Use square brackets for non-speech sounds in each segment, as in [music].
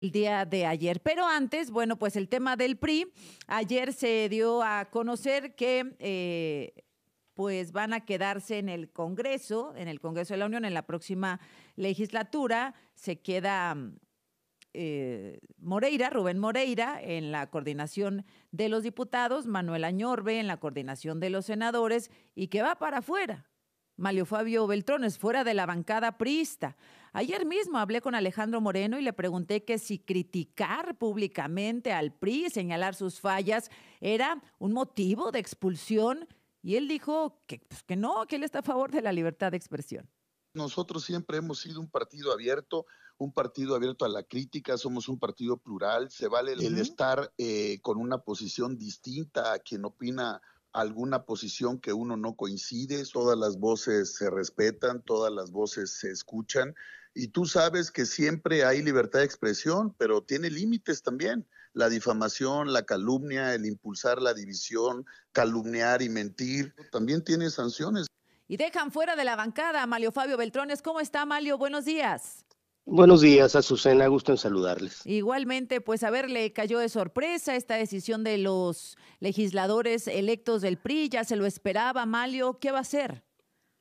el día de ayer. Pero antes, bueno, pues el tema del PRI. Ayer se dio a conocer que eh, pues van a quedarse en el Congreso, en el Congreso de la Unión, en la próxima legislatura. Se queda mm, eh, Moreira, Rubén Moreira, en la coordinación de los diputados, Manuel Añorbe en la coordinación de los senadores, y que va para afuera. Malio Fabio Beltrones, fuera de la bancada priista. Ayer mismo hablé con Alejandro Moreno y le pregunté que si criticar públicamente al PRI, señalar sus fallas, era un motivo de expulsión. Y él dijo pues, que, no, que él está a favor de la libertad de expresión. Nosotros siempre hemos sido un partido abierto, un partido abierto a la crítica, somos un partido plural, se vale el, estar eh, con una posición distinta a quien opina alguna posición que uno no coincide, todas las voces se respetan, todas las voces se escuchan y tú sabes que siempre hay libertad de expresión, pero tiene límites también. La difamación, la calumnia, el impulsar la división, calumniar y mentir, también tiene sanciones. Y dejan fuera de la bancada a Fabio Beltrones. ¿Cómo está, Malio? Buenos días. Buenos días, Azucena, gusto en saludarles. Igualmente, pues a ver, le cayó de sorpresa esta decisión de los legisladores electos del PRI, ya se lo esperaba, Malio, ¿qué va a hacer?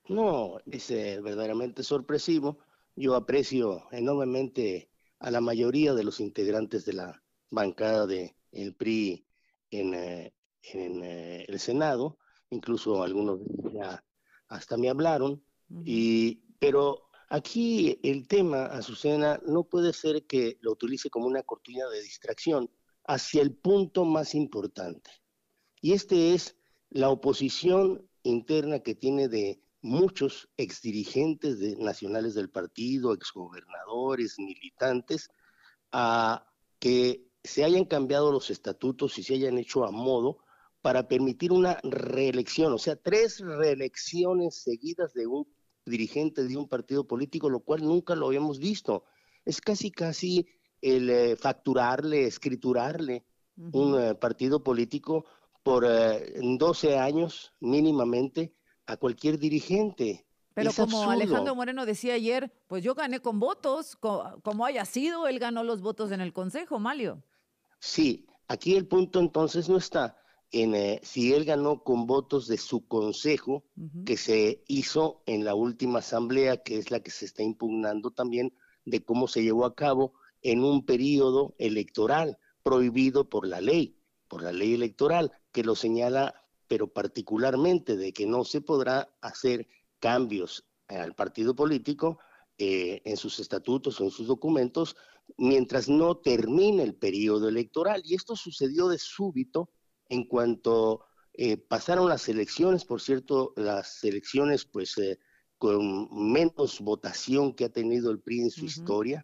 No, es eh, verdaderamente sorpresivo. Yo aprecio enormemente a la mayoría de los integrantes de la bancada del PRI en, eh, en eh, el Senado, incluso algunos ya hasta me hablaron, y, pero Aquí el tema, Azucena, no puede ser que lo utilice como una cortina de distracción hacia el punto más importante. Y este es la oposición interna que tiene de muchos exdirigentes de, nacionales del partido, exgobernadores, militantes, a que se hayan cambiado los estatutos y se hayan hecho a modo para permitir una reelección, o sea, tres reelecciones seguidas de un dirigente de un partido político, lo cual nunca lo habíamos visto. Es casi, casi el eh, facturarle, escriturarle un eh, partido político por 12 eh, años mínimamente a cualquier dirigente. Pero como Alejandro Moreno decía ayer, pues yo gané con votos, como haya sido, él ganó los votos en el Consejo, Malio. Sí, aquí el punto entonces no está eh, si él ganó con votos de su consejo que se hizo en la última asamblea, que es la que se está impugnando también, de cómo se llevó a cabo en un periodo electoral prohibido por la ley, por la ley electoral, que lo señala, pero particularmente de que no se podrá hacer cambios al partido político eh, en sus estatutos o en sus documentos mientras no termine el periodo electoral. Y esto sucedió de súbito en cuanto eh, pasaron las elecciones, por cierto, las elecciones pues eh, con menos votación que ha tenido el PRI en su historia,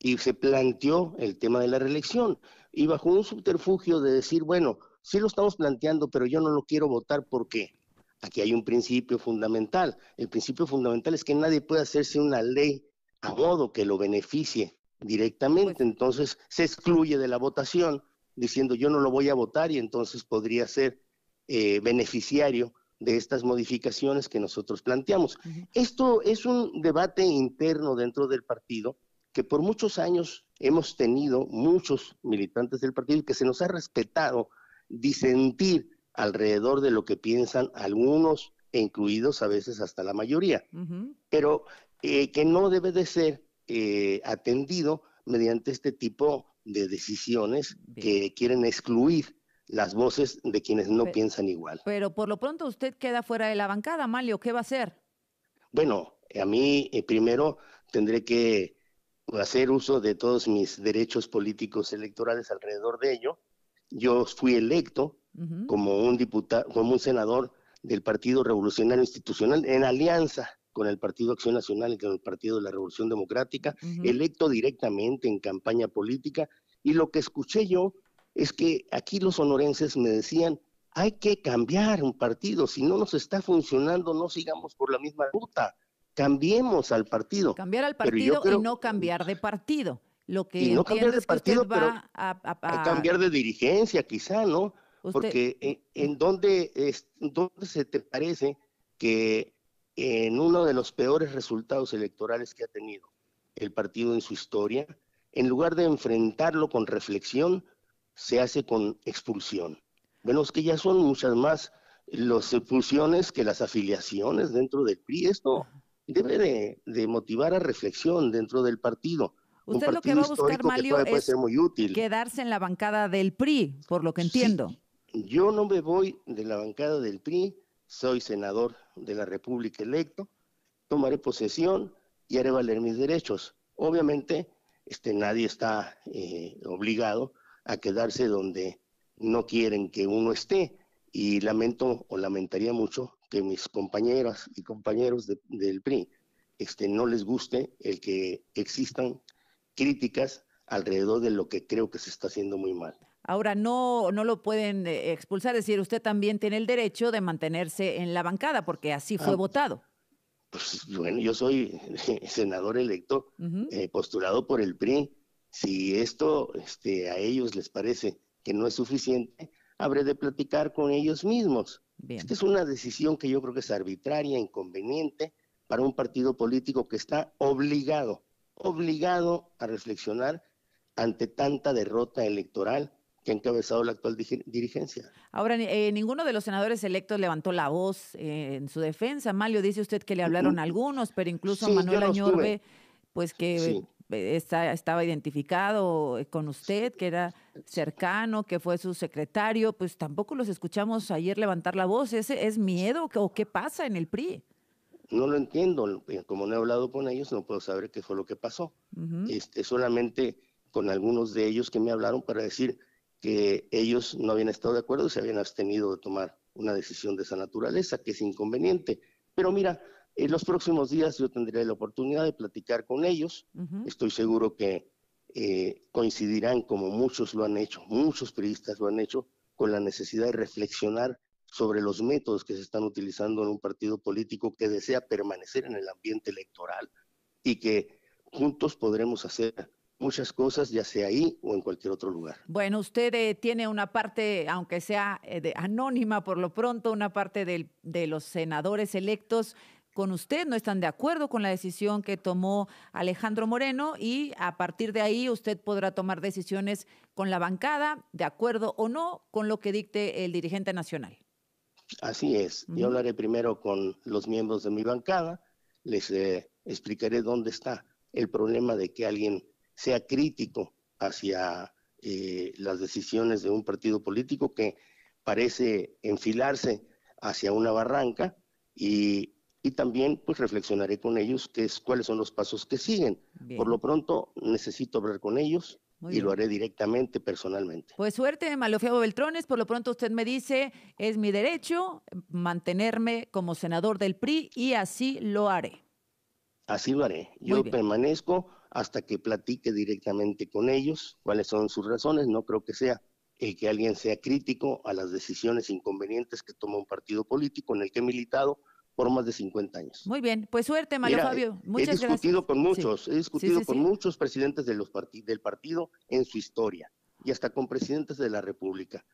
y se planteó el tema de la reelección, y bajo un subterfugio de decir, bueno, sí lo estamos planteando, pero yo no lo quiero votar porque aquí hay un principio fundamental. El principio fundamental es que nadie puede hacerse una ley a modo que lo beneficie directamente, pues entonces se excluye de la votación diciendo yo no lo voy a votar y entonces podría ser eh, beneficiario de estas modificaciones que nosotros planteamos. Esto es un debate interno dentro del partido que por muchos años hemos tenido muchos militantes del partido y que se nos ha respetado disentir alrededor de lo que piensan algunos, e incluidos a veces hasta la mayoría, pero eh, que no debe de ser eh, atendido mediante este tipo de decisiones que quieren excluir las voces de quienes no piensan igual. Pero por lo pronto usted queda fuera de la bancada, Malio, ¿qué va a hacer? Bueno, a mí eh, primero tendré que hacer uso de todos mis derechos políticos electorales alrededor de ello. Yo fui electo como un diputado, como un senador del Partido Revolucionario Institucional en alianza con el Partido Acción Nacional y con el Partido de la Revolución Democrática, electo directamente en campaña política. Y lo que escuché yo es que aquí los sonorenses me decían, hay que cambiar un partido, si no nos está funcionando, no sigamos por la misma ruta, cambiemos al partido. Cambiar al partido y no cambiar de partido. Lo que y no cambiar de partido, pero cambiar de dirigencia quizá, ¿no? Porque eh, en, dónde se te parece que en uno de los peores resultados electorales que ha tenido el partido en su historia, en lugar de enfrentarlo con reflexión, se hace con expulsión. Vemos que ya son muchas más las expulsiones que las afiliaciones dentro del PRI. Esto debe de, motivar a reflexión dentro del partido. Usted lo que va a buscar, Mario, es quedarse en la bancada del PRI, por lo que entiendo. yo no me voy de la bancada del PRI soy senador de la República electo, tomaré posesión y haré valer mis derechos. Obviamente, este, nadie está eh, obligado a quedarse donde no quieren que uno esté y lamento o lamentaría mucho que mis compañeras y compañeros del PRI este, no les guste el que existan críticas alrededor de lo que creo que se está haciendo muy mal. Ahora no, no lo pueden eh, expulsar, es decir, usted también tiene el derecho de mantenerse en la bancada porque así fue ah, pues, votado. Pues bueno, yo soy [laughs] senador electo, eh, postulado por el PRI. Si esto este, a ellos les parece que no es suficiente, habré de platicar con ellos mismos. Esta es una decisión que yo creo que es arbitraria, inconveniente para un partido político que está obligado, obligado a reflexionar ante tanta derrota electoral que ha encabezado la actual dirigencia. Ahora, eh, ninguno de los senadores electos levantó la voz eh, en su defensa. Malio, dice usted que le hablaron algunos, pero incluso Manuel Añorbe, pues que eh, está, estaba identificado con usted, que era cercano, que fue su secretario, pues tampoco los escuchamos ayer levantar la voz. ¿Ese es miedo o qué pasa en el PRI? No lo entiendo, como no he hablado con ellos, no puedo saber qué fue lo que pasó. este, solamente con algunos de ellos que me hablaron para decir, que ellos no habían estado de acuerdo y se habían abstenido de tomar una decisión de esa naturaleza, que es inconveniente. Pero mira, en los próximos días yo tendré la oportunidad de platicar con ellos. Estoy seguro que eh, coincidirán, como muchos lo han hecho, muchos periodistas lo han hecho, con la necesidad de reflexionar sobre los métodos que se están utilizando en un partido político que desea permanecer en el ambiente electoral y que juntos podremos hacer muchas cosas, ya sea ahí o en cualquier otro lugar. Bueno, usted eh, tiene una parte, aunque sea eh, anónima por lo pronto, una parte de los senadores electos con usted, no están de acuerdo con la decisión que tomó Alejandro Moreno y a partir de ahí usted podrá tomar decisiones con la bancada, de acuerdo o no con lo que dicte el dirigente nacional. Así es, yo hablaré primero con los miembros de mi bancada, les eh, explicaré dónde está el problema de que alguien sea crítico hacia eh, las decisiones de un partido político que parece enfilarse hacia una barranca y, y también pues reflexionaré con ellos qué es, cuáles son los pasos que siguen. Por lo pronto necesito hablar con ellos, y lo haré directamente, personalmente. Pues suerte, Malofiago Beltrones. Por lo pronto usted me dice, es mi derecho mantenerme como senador del PRI y así lo haré. Así lo haré. Yo permanezco hasta que platique directamente con ellos cuáles son sus razones. No creo que sea el eh, que alguien sea crítico a las decisiones inconvenientes que toma un partido político en el que he militado por más de 50 años. Muy bien, pues suerte, Mario Fabio. Muchas he discutido con muchos, he discutido con muchos presidentes de los del partido en su historia y hasta con presidentes de la República.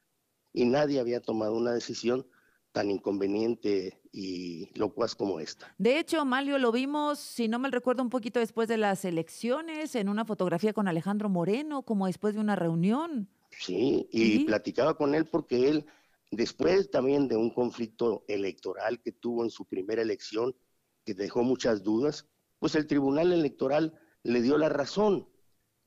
Y nadie había tomado una decisión tan inconveniente y locuaz como esta. De hecho, Amalio, lo vimos, si no me recuerdo, un poquito después de las elecciones, en una fotografía con Alejandro Moreno, como después de una reunión. Sí, y platicaba con él porque él, después también de un conflicto electoral que tuvo en su primera elección, que dejó muchas dudas, pues el Tribunal Electoral le dio la razón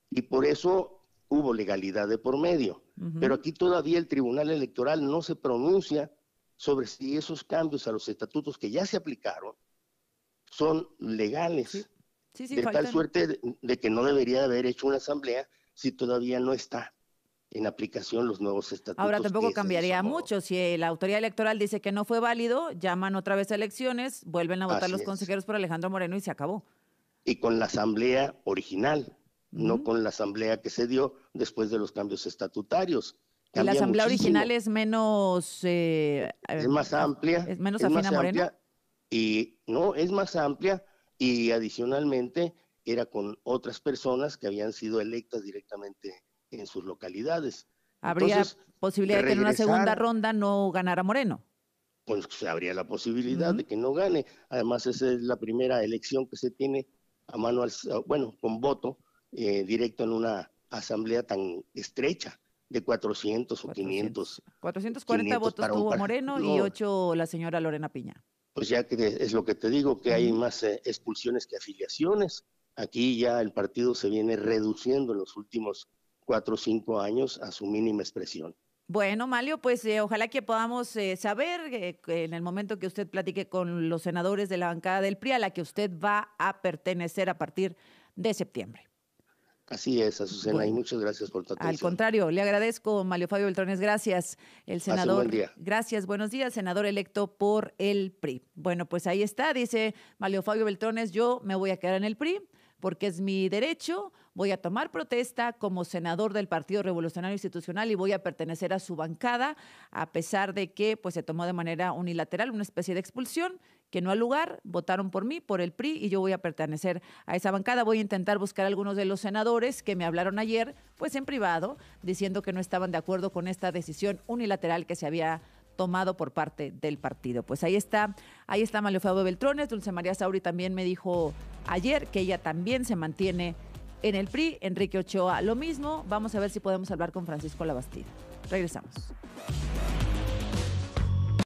y por eso hubo legalidad de por medio. Pero aquí todavía el Tribunal Electoral no se pronuncia sobre si esos cambios a los estatutos que ya se aplicaron son legales. de tal suerte de, que no debería haber hecho una asamblea si todavía no está en aplicación los nuevos estatutos. Ahora tampoco cambiaría mucho. Si eh, la autoridad electoral dice que no fue válido, llaman otra vez a elecciones, vuelven a votar los consejeros por Alejandro Moreno y se acabó. Y con la asamblea original, no con la asamblea que se dio después de los cambios estatutarios la asamblea original es menos... Eh, es más amplia. Es menos afina Moreno. y no, es más amplia y adicionalmente era con otras personas que habían sido electas directamente en sus localidades. ¿Habría posibilidad de que en una segunda ronda no ganara Moreno? Pues habría la posibilidad de que no gane. Además, esa es la primera elección que se tiene a mano, bueno, con voto eh, directo en una asamblea tan estrecha de 400 o 500. 440 votos tuvo Moreno y 8 la señora Lorena Piña. Pues ya que es lo que te digo, que hay más eh, expulsiones que afiliaciones. Aquí ya el partido se viene reduciendo en los últimos cuatro o cinco años a su mínima expresión. Bueno, Malio, pues eh, ojalá que podamos eh, saber en el momento que usted platique con los senadores de la bancada del PRI a la que usted va a pertenecer a partir de septiembre. Así es, Azucena, y muchas gracias por tu atención. Al contrario, le agradezco, Mario Fabio Beltrones, gracias, el senador. Buen día. Gracias, buenos días, senador electo por el PRI. Bueno, pues ahí está, dice Mario Fabio Beltrones, yo me voy a quedar en el PRI porque es mi derecho, voy a tomar protesta como senador del Partido Revolucionario Institucional y voy a pertenecer a su bancada, a pesar de que pues, se tomó de manera unilateral una especie de expulsión que no al lugar, votaron por mí, por el PRI, y yo voy a pertenecer a esa bancada. Voy a intentar buscar a algunos de los senadores que me hablaron ayer, pues en privado, diciendo que no estaban de acuerdo con esta decisión unilateral que se había tomado por parte del partido. Pues ahí está, ahí está Mario Beltrones, Dulce María Sauri también me dijo ayer que ella también se mantiene en el PRI, Enrique Ochoa. Lo mismo, vamos a ver si podemos hablar con Francisco Labastida. Regresamos.